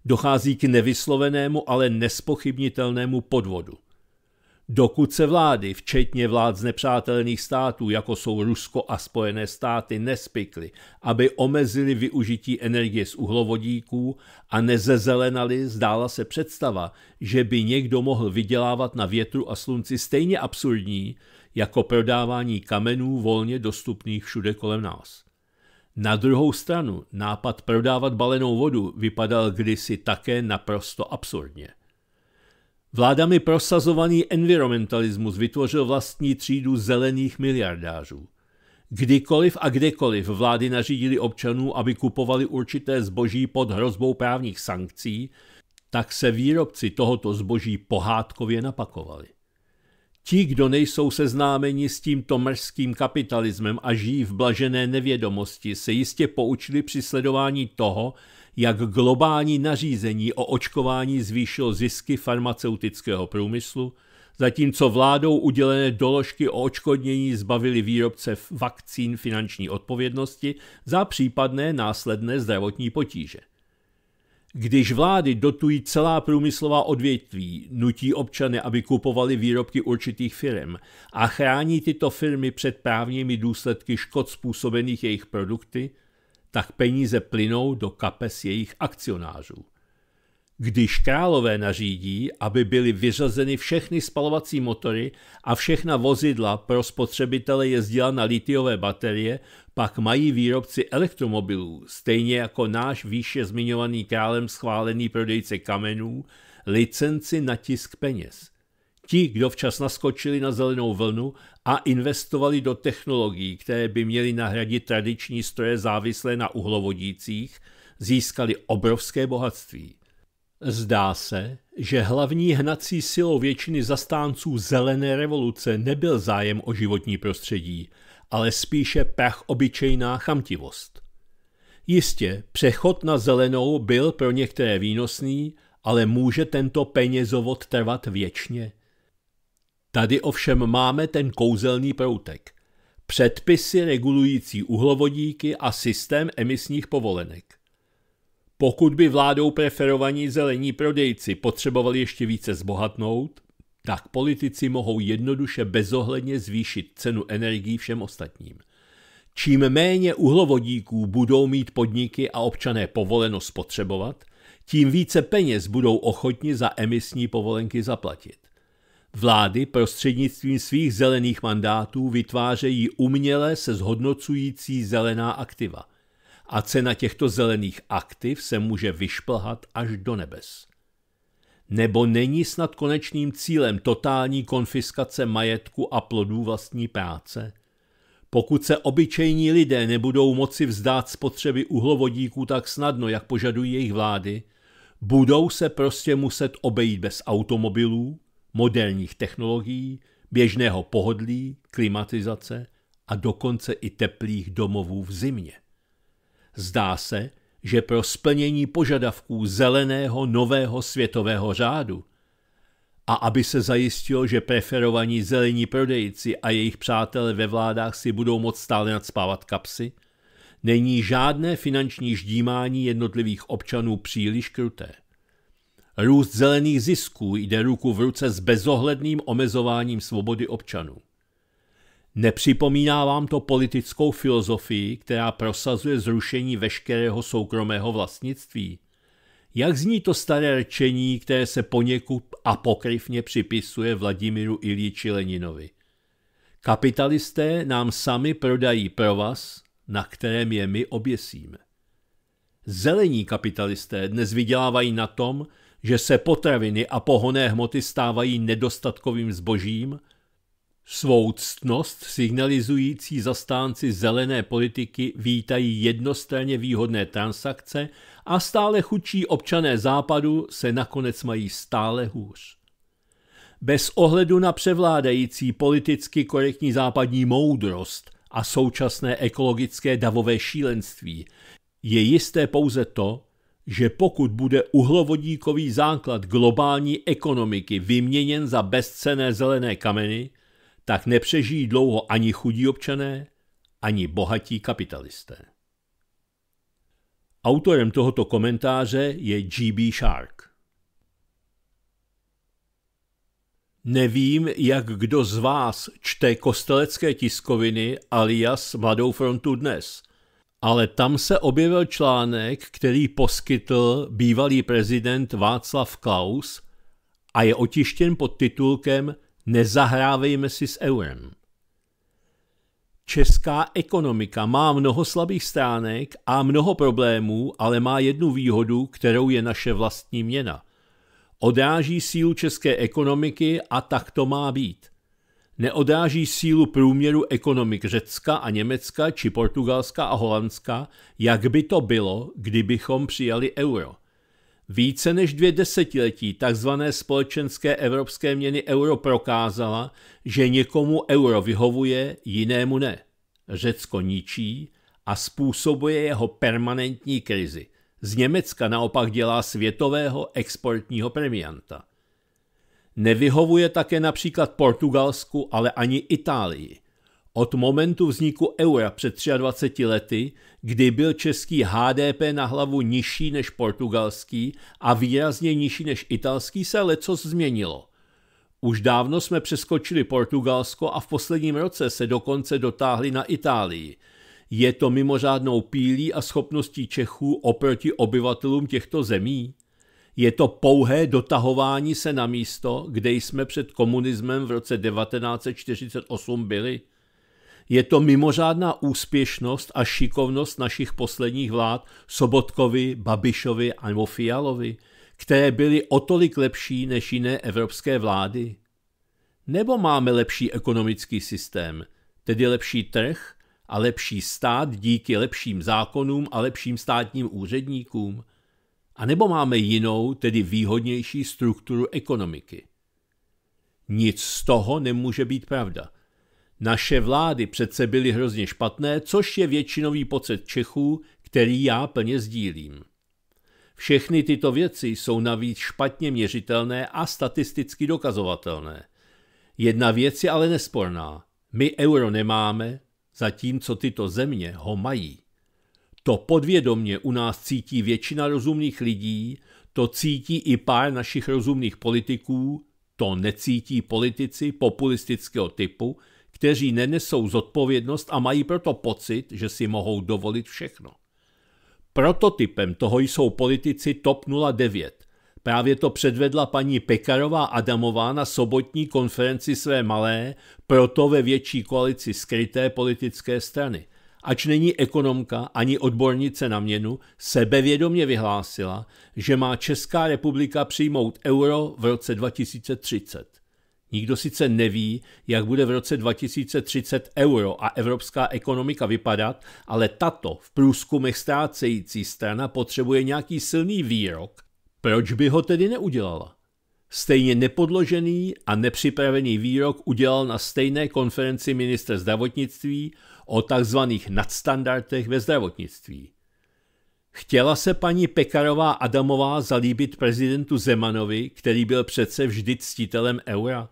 Dochází k nevyslovenému, ale nespochybnitelnému podvodu – Dokud se vlády, včetně vlád z nepřátelných států, jako jsou Rusko a Spojené státy, nespikly, aby omezili využití energie z uhlovodíků a nezezelenali, zdála se představa, že by někdo mohl vydělávat na větru a slunci stejně absurdní, jako prodávání kamenů volně dostupných všude kolem nás. Na druhou stranu nápad prodávat balenou vodu vypadal kdysi také naprosto absurdně. Vládami prosazovaný environmentalismus vytvořil vlastní třídu zelených miliardářů. Kdykoliv a kdekoliv vlády nařídili občanů, aby kupovali určité zboží pod hrozbou právních sankcí, tak se výrobci tohoto zboží pohádkově napakovali. Ti, kdo nejsou seznámeni s tímto mrzkým kapitalismem a žijí v blažené nevědomosti, se jistě poučili při sledování toho, jak globální nařízení o očkování zvýšilo zisky farmaceutického průmyslu, zatímco vládou udělené doložky o očkodnění zbavili výrobce vakcín finanční odpovědnosti za případné následné zdravotní potíže. Když vlády dotují celá průmyslová odvětví, nutí občany, aby kupovali výrobky určitých firm a chrání tyto firmy před právními důsledky škod způsobených jejich produkty, tak peníze plynou do kapes jejich akcionářů. Když králové nařídí, aby byly vyřazeny všechny spalovací motory a všechna vozidla pro spotřebitele jezdila na litiové baterie, pak mají výrobci elektromobilů, stejně jako náš výše zmiňovaný králem schválený prodejce kamenů, licenci na tisk peněz. Ti, kdo včas naskočili na zelenou vlnu a investovali do technologií, které by měly nahradit tradiční stroje závislé na uhlovodících, získali obrovské bohatství. Zdá se, že hlavní hnací silou většiny zastánců zelené revoluce nebyl zájem o životní prostředí, ale spíše prach obyčejná chamtivost. Jistě, přechod na zelenou byl pro některé výnosný, ale může tento penězovod trvat věčně? Tady ovšem máme ten kouzelný proutek. Předpisy regulující uhlovodíky a systém emisních povolenek. Pokud by vládou preferovaní zelení prodejci potřebovali ještě více zbohatnout, tak politici mohou jednoduše bezohledně zvýšit cenu energií všem ostatním. Čím méně uhlovodíků budou mít podniky a občané povoleno spotřebovat, tím více peněz budou ochotni za emisní povolenky zaplatit. Vlády prostřednictvím svých zelených mandátů vytvářejí uměle se zhodnocující zelená aktiva a cena těchto zelených aktiv se může vyšplhat až do nebes. Nebo není snad konečným cílem totální konfiskace majetku a plodů vlastní práce? Pokud se obyčejní lidé nebudou moci vzdát spotřeby uhlovodíků tak snadno, jak požadují jejich vlády, budou se prostě muset obejít bez automobilů, moderních technologií, běžného pohodlí, klimatizace a dokonce i teplých domovů v zimě. Zdá se, že pro splnění požadavků zeleného nového světového řádu a aby se zajistilo, že preferovaní zelení prodejci a jejich přátelé ve vládách si budou moct stále nadspávat kapsy, není žádné finanční ždímání jednotlivých občanů příliš kruté. Růst zelených zisků jde ruku v ruce s bezohledným omezováním svobody občanů. Nepřipomíná vám to politickou filozofii, která prosazuje zrušení veškerého soukromého vlastnictví? Jak zní to staré rčení, které se poněkud apokryfně připisuje Vladimíru Iliči Leninovi? Kapitalisté nám sami prodají provaz, na kterém je my oběsíme. Zelení kapitalisté dnes vydělávají na tom, že se potraviny a pohoné hmoty stávají nedostatkovým zbožím, svou ctnost signalizující zastánci zelené politiky vítají jednostranně výhodné transakce a stále chudší občané západu se nakonec mají stále hůř. Bez ohledu na převládající politicky korektní západní moudrost a současné ekologické davové šílenství je jisté pouze to, že pokud bude uhlovodíkový základ globální ekonomiky vyměněn za bezcené zelené kameny, tak nepřežijí dlouho ani chudí občané, ani bohatí kapitalisté. Autorem tohoto komentáře je G.B. Shark. Nevím, jak kdo z vás čte kostelecké tiskoviny alias Mladou frontu dnes – ale tam se objevil článek, který poskytl bývalý prezident Václav Klaus a je otištěn pod titulkem Nezahrávejme si s eurem. Česká ekonomika má mnoho slabých stránek a mnoho problémů, ale má jednu výhodu, kterou je naše vlastní měna. Odráží sílu české ekonomiky a tak to má být neodáží sílu průměru ekonomik Řecka a Německa či Portugalska a Holandska, jak by to bylo, kdybychom přijali euro. Více než dvě desetiletí tzv. společenské evropské měny euro prokázala, že někomu euro vyhovuje, jinému ne. Řecko ničí a způsobuje jeho permanentní krizi. Z Německa naopak dělá světového exportního premianta. Nevyhovuje také například Portugalsku, ale ani Itálii. Od momentu vzniku eura před 23 lety, kdy byl český HDP na hlavu nižší než portugalský a výrazně nižší než italský, se lecos změnilo. Už dávno jsme přeskočili Portugalsko a v posledním roce se dokonce dotáhli na Itálii. Je to mimořádnou pílí a schopností Čechů oproti obyvatelům těchto zemí? Je to pouhé dotahování se na místo, kde jsme před komunismem v roce 1948 byli? Je to mimořádná úspěšnost a šikovnost našich posledních vlád Sobotkovi, Babišovi a Fialovi, které byly o tolik lepší než jiné evropské vlády? Nebo máme lepší ekonomický systém, tedy lepší trh a lepší stát díky lepším zákonům a lepším státním úředníkům? A nebo máme jinou, tedy výhodnější strukturu ekonomiky? Nic z toho nemůže být pravda. Naše vlády přece byly hrozně špatné, což je většinový pocit Čechů, který já plně sdílím. Všechny tyto věci jsou navíc špatně měřitelné a statisticky dokazovatelné. Jedna věc je ale nesporná. My euro nemáme, zatímco tyto země ho mají. To podvědomně u nás cítí většina rozumných lidí, to cítí i pár našich rozumných politiků, to necítí politici populistického typu, kteří nenesou zodpovědnost a mají proto pocit, že si mohou dovolit všechno. Prototypem toho jsou politici TOP 09. Právě to předvedla paní Pekarová Adamová na sobotní konferenci své malé, proto ve větší koalici skryté politické strany ač není ekonomka ani odbornice na měnu, sebevědomě vyhlásila, že má Česká republika přijmout euro v roce 2030. Nikdo sice neví, jak bude v roce 2030 euro a evropská ekonomika vypadat, ale tato v průzkumech ztrácející strana potřebuje nějaký silný výrok. Proč by ho tedy neudělala? Stejně nepodložený a nepřipravený výrok udělal na stejné konferenci ministr zdravotnictví o tzv. nadstandardech ve zdravotnictví. Chtěla se paní Pekarová Adamová zalíbit prezidentu Zemanovi, který byl přece vždy ctitelem eura?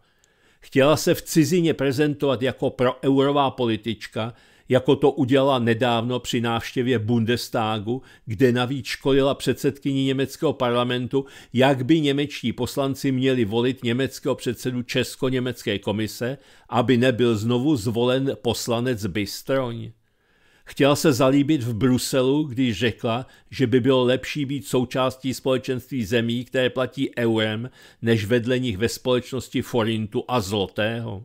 Chtěla se v cizině prezentovat jako proeurová politička, jako to udělala nedávno při návštěvě Bundestagu, kde navíc školila předsedkyni německého parlamentu, jak by němečtí poslanci měli volit německého předsedu Česko-německé komise, aby nebyl znovu zvolen poslanec Bystroň. Chtěla se zalíbit v Bruselu, když řekla, že by bylo lepší být součástí společenství zemí, které platí eurem, než vedle nich ve společnosti forintu a zlotého.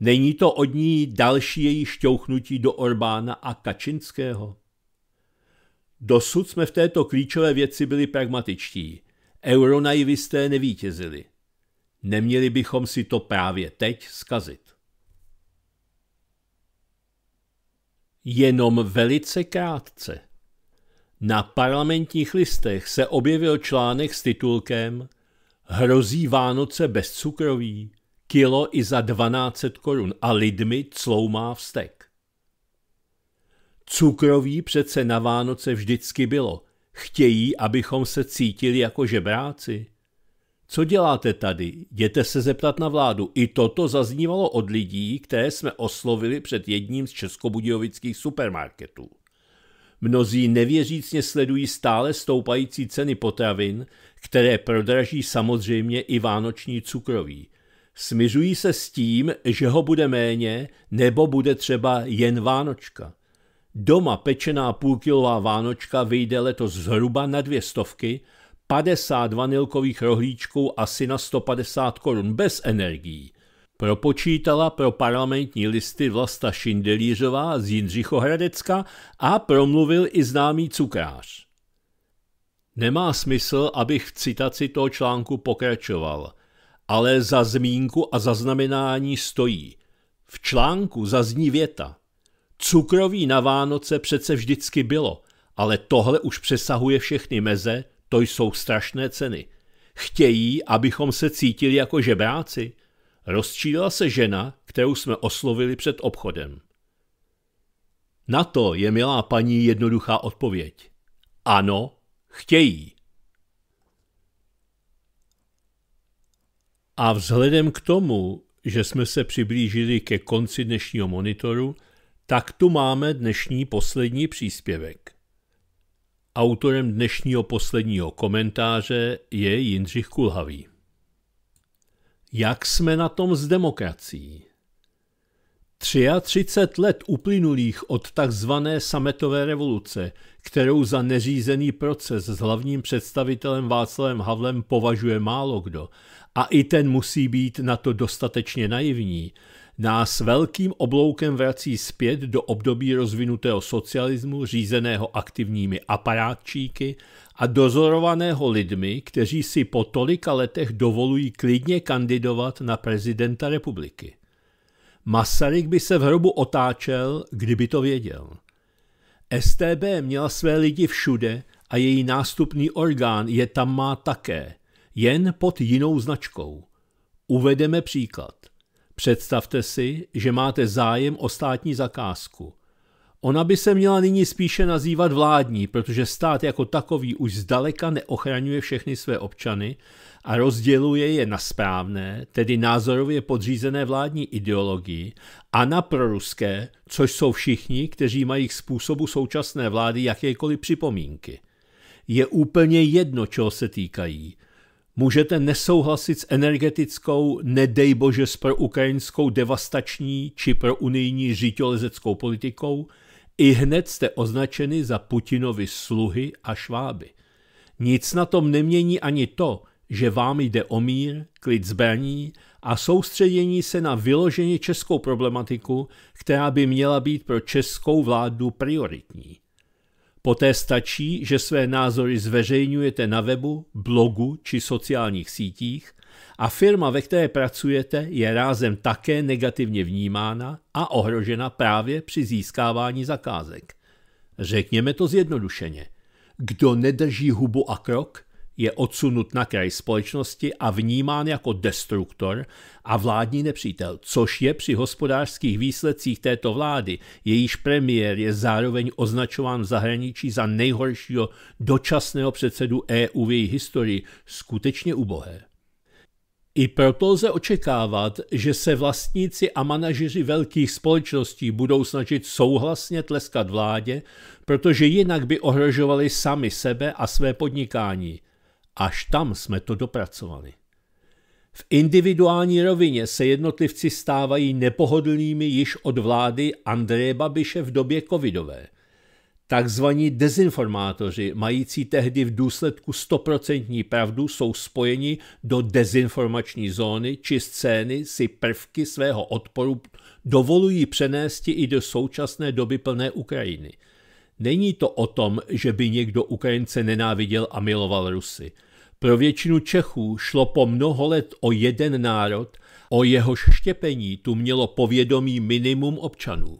Není to od ní další její šťouchnutí do Orbána a Kačinského? Dosud jsme v této klíčové věci byli pragmatičtí. Euronaivisté nevítězili. Neměli bychom si to právě teď zkazit. Jenom velice krátce. Na parlamentních listech se objevil článek s titulkem Hrozí Vánoce bez cukroví kilo i za 1200 korun a lidmi cloumá vstek. Cukroví přece na Vánoce vždycky bylo. Chtějí, abychom se cítili jako žebráci. Co děláte tady? Jděte se zeptat na vládu. I toto zaznívalo od lidí, které jsme oslovili před jedním z českobudějovických supermarketů. Mnozí nevěřícně sledují stále stoupající ceny potravin, které prodraží samozřejmě i vánoční cukroví. Smizují se s tím, že ho bude méně nebo bude třeba jen Vánočka. Doma pečená půlkilová Vánočka vyjde letos zhruba na dvě stovky, 50 vanilkových rohlíčků asi na 150 korun bez energií. Propočítala pro parlamentní listy Vlasta Šindelířová z Jindřichohradecka a promluvil i známý cukrář. Nemá smysl, abych v citaci toho článku pokračoval ale za zmínku a zaznamenání stojí. V článku zazní věta. Cukroví na Vánoce přece vždycky bylo, ale tohle už přesahuje všechny meze, to jsou strašné ceny. Chtějí, abychom se cítili jako žebráci? Rozčílila se žena, kterou jsme oslovili před obchodem. Na to je milá paní jednoduchá odpověď. Ano, chtějí. A vzhledem k tomu, že jsme se přiblížili ke konci dnešního monitoru, tak tu máme dnešní poslední příspěvek. Autorem dnešního posledního komentáře je Jindřich Kulhavý. Jak jsme na tom s demokracií? 33 let uplynulých od takzvané sametové revoluce, kterou za neřízený proces s hlavním představitelem Václavem Havlem považuje málo kdo, a i ten musí být na to dostatečně naivní. Nás velkým obloukem vrací zpět do období rozvinutého socialismu, řízeného aktivními aparátčíky a dozorovaného lidmi, kteří si po tolika letech dovolují klidně kandidovat na prezidenta republiky. Masaryk by se v hrobu otáčel, kdyby to věděl. STB měla své lidi všude a její nástupný orgán je tam má také – jen pod jinou značkou. Uvedeme příklad. Představte si, že máte zájem o státní zakázku. Ona by se měla nyní spíše nazývat vládní, protože stát jako takový už zdaleka neochraňuje všechny své občany a rozděluje je na správné, tedy názorově podřízené vládní ideologii, a na proruské, což jsou všichni, kteří mají k způsobu současné vlády jakékoliv připomínky. Je úplně jedno, čeho se týkají, Můžete nesouhlasit s energetickou, nedej bože s proukrajinskou devastační či prounijní řítělezeckou politikou, i hned jste označeni za Putinovi sluhy a šváby. Nic na tom nemění ani to, že vám jde o mír, klid zbraní a soustředění se na vyloženě českou problematiku, která by měla být pro českou vládu prioritní. Poté stačí, že své názory zveřejňujete na webu, blogu či sociálních sítích a firma, ve které pracujete, je rázem také negativně vnímána a ohrožena právě při získávání zakázek. Řekněme to zjednodušeně. Kdo nedrží hubu a krok, je odsunut na kraj společnosti a vnímán jako destruktor a vládní nepřítel, což je při hospodářských výsledcích této vlády, jejíž premiér je zároveň označován v zahraničí za nejhoršího dočasného předsedu EU v její historii, skutečně ubohé. I proto lze očekávat, že se vlastníci a manažeři velkých společností budou snažit souhlasně tleskat vládě, protože jinak by ohrožovali sami sebe a své podnikání. Až tam jsme to dopracovali. V individuální rovině se jednotlivci stávají nepohodlnými již od vlády Andreje Babiše v době covidové. Takzvaní dezinformátoři, mající tehdy v důsledku 100% pravdu, jsou spojeni do dezinformační zóny či scény si prvky svého odporu dovolují přenést i do současné doby plné Ukrajiny. Není to o tom, že by někdo Ukrajince nenáviděl a miloval Rusy – pro většinu Čechů šlo po mnoho let o jeden národ, o jehož štěpení tu mělo povědomí minimum občanů.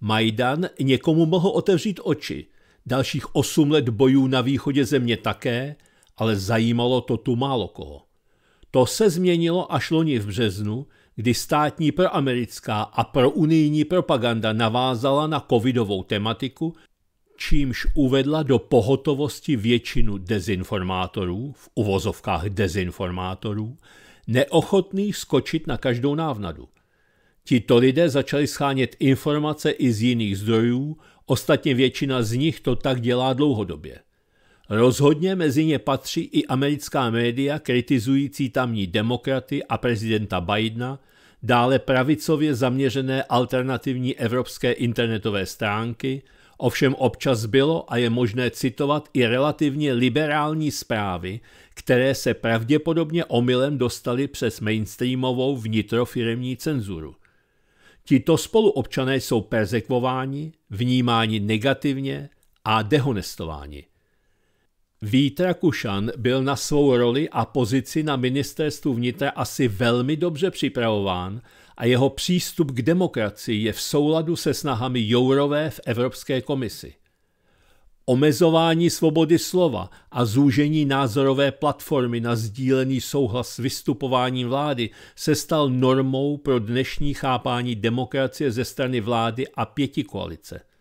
Majdan někomu mohl otevřít oči, dalších osm let bojů na východě země také, ale zajímalo to tu málo koho. To se změnilo až loni v březnu, kdy státní proamerická a prounijní propaganda navázala na covidovou tematiku čímž uvedla do pohotovosti většinu dezinformátorů, v uvozovkách dezinformátorů, neochotných skočit na každou návnadu. Tito lidé začali schánět informace i z jiných zdrojů, ostatně většina z nich to tak dělá dlouhodobě. Rozhodně mezi ně patří i americká média kritizující tamní demokraty a prezidenta Bidena, dále pravicově zaměřené alternativní evropské internetové stránky – Ovšem občas bylo a je možné citovat i relativně liberální zprávy, které se pravděpodobně omylem dostaly přes mainstreamovou vnitrofiremní cenzuru. Tito spoluobčané jsou persekvováni, vnímáni negativně a dehonestováni. Vítra Kušan byl na svou roli a pozici na ministerstvu vnitra asi velmi dobře připravován, a jeho přístup k demokracii je v souladu se snahami Jourové v Evropské komisi. Omezování svobody slova a zúžení názorové platformy na sdílený souhlas s vystupováním vlády se stal normou pro dnešní chápání demokracie ze strany vlády a pěti koalice –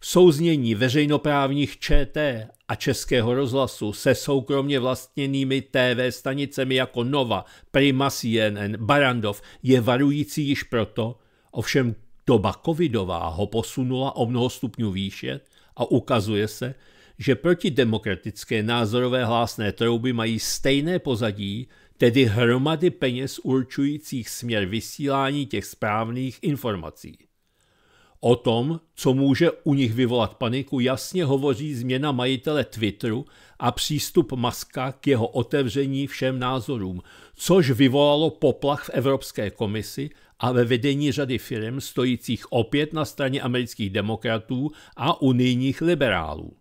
Souznění veřejnoprávních ČT a Českého rozhlasu se soukromně vlastněnými TV stanicemi jako Nova, Prima CNN, Barandov je varující již proto, ovšem doba covidová ho posunula o mnoho stupňů výše a ukazuje se, že protidemokratické názorové hlásné trouby mají stejné pozadí, tedy hromady peněz určujících směr vysílání těch správných informací. O tom, co může u nich vyvolat paniku, jasně hovoří změna majitele Twitteru a přístup Maska k jeho otevření všem názorům, což vyvolalo poplach v Evropské komisi a ve vedení řady firm stojících opět na straně amerických demokratů a unijních liberálů.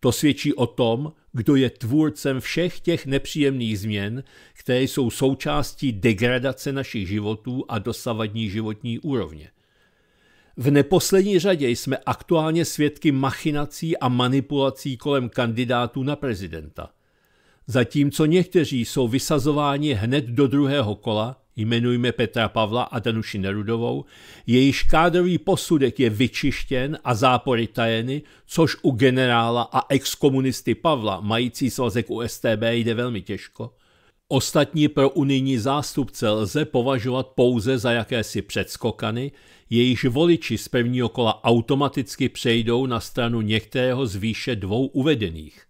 To svědčí o tom, kdo je tvůrcem všech těch nepříjemných změn, které jsou součástí degradace našich životů a dosavadní životní úrovně. V neposlední řadě jsme aktuálně svědky machinací a manipulací kolem kandidátů na prezidenta. Zatímco někteří jsou vysazováni hned do druhého kola, jmenujme Petra Pavla a Danuši Nerudovou, jejíž kádrový posudek je vyčištěn a zápory tajeny, což u generála a exkomunisty Pavla, mající svazek u STB, jde velmi těžko, Ostatní pro unijní zástupce lze považovat pouze za jakési předskokany, Jejíž voliči z prvního kola automaticky přejdou na stranu některého z výše dvou uvedených.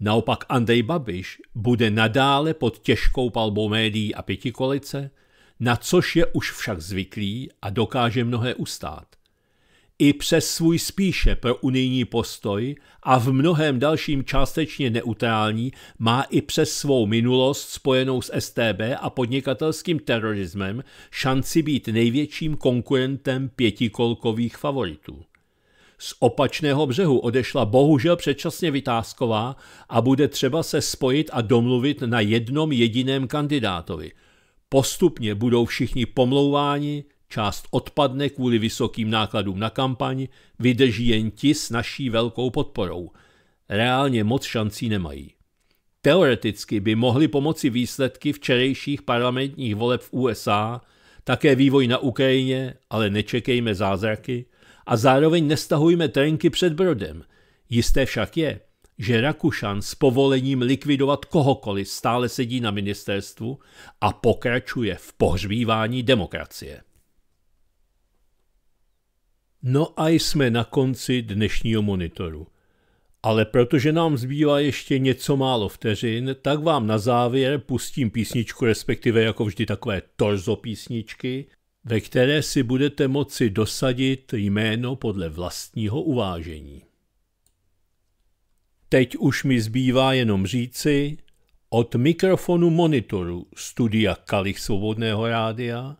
Naopak Andrej Babiš bude nadále pod těžkou palbou médií a pětikolice, na což je už však zvyklý a dokáže mnohé ustát. I přes svůj spíše pro unijní postoj a v mnohem dalším částečně neutrální má i přes svou minulost spojenou s STB a podnikatelským terorismem šanci být největším konkurentem pětikolkových favoritů. Z opačného břehu odešla bohužel předčasně Vytázková a bude třeba se spojit a domluvit na jednom jediném kandidátovi. Postupně budou všichni pomlouváni, Část odpadne kvůli vysokým nákladům na kampaň, vydrží jen ti s naší velkou podporou. Reálně moc šancí nemají. Teoreticky by mohly pomoci výsledky včerejších parlamentních voleb v USA, také vývoj na Ukrajině, ale nečekejme zázraky a zároveň nestahujme trenky před brodem. Jisté však je, že Rakušan s povolením likvidovat kohokoliv stále sedí na ministerstvu a pokračuje v pohřbívání demokracie. No a jsme na konci dnešního monitoru. Ale protože nám zbývá ještě něco málo vteřin, tak vám na závěr pustím písničku, respektive jako vždy takové torzo písničky, ve které si budete moci dosadit jméno podle vlastního uvážení. Teď už mi zbývá jenom říci, od mikrofonu monitoru studia Kalich Svobodného rádia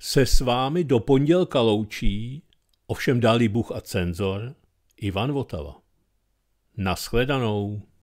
se s vámi do pondělka loučí Ovšem dálí Bůh a cenzor Ivan Votava. Naschledanou.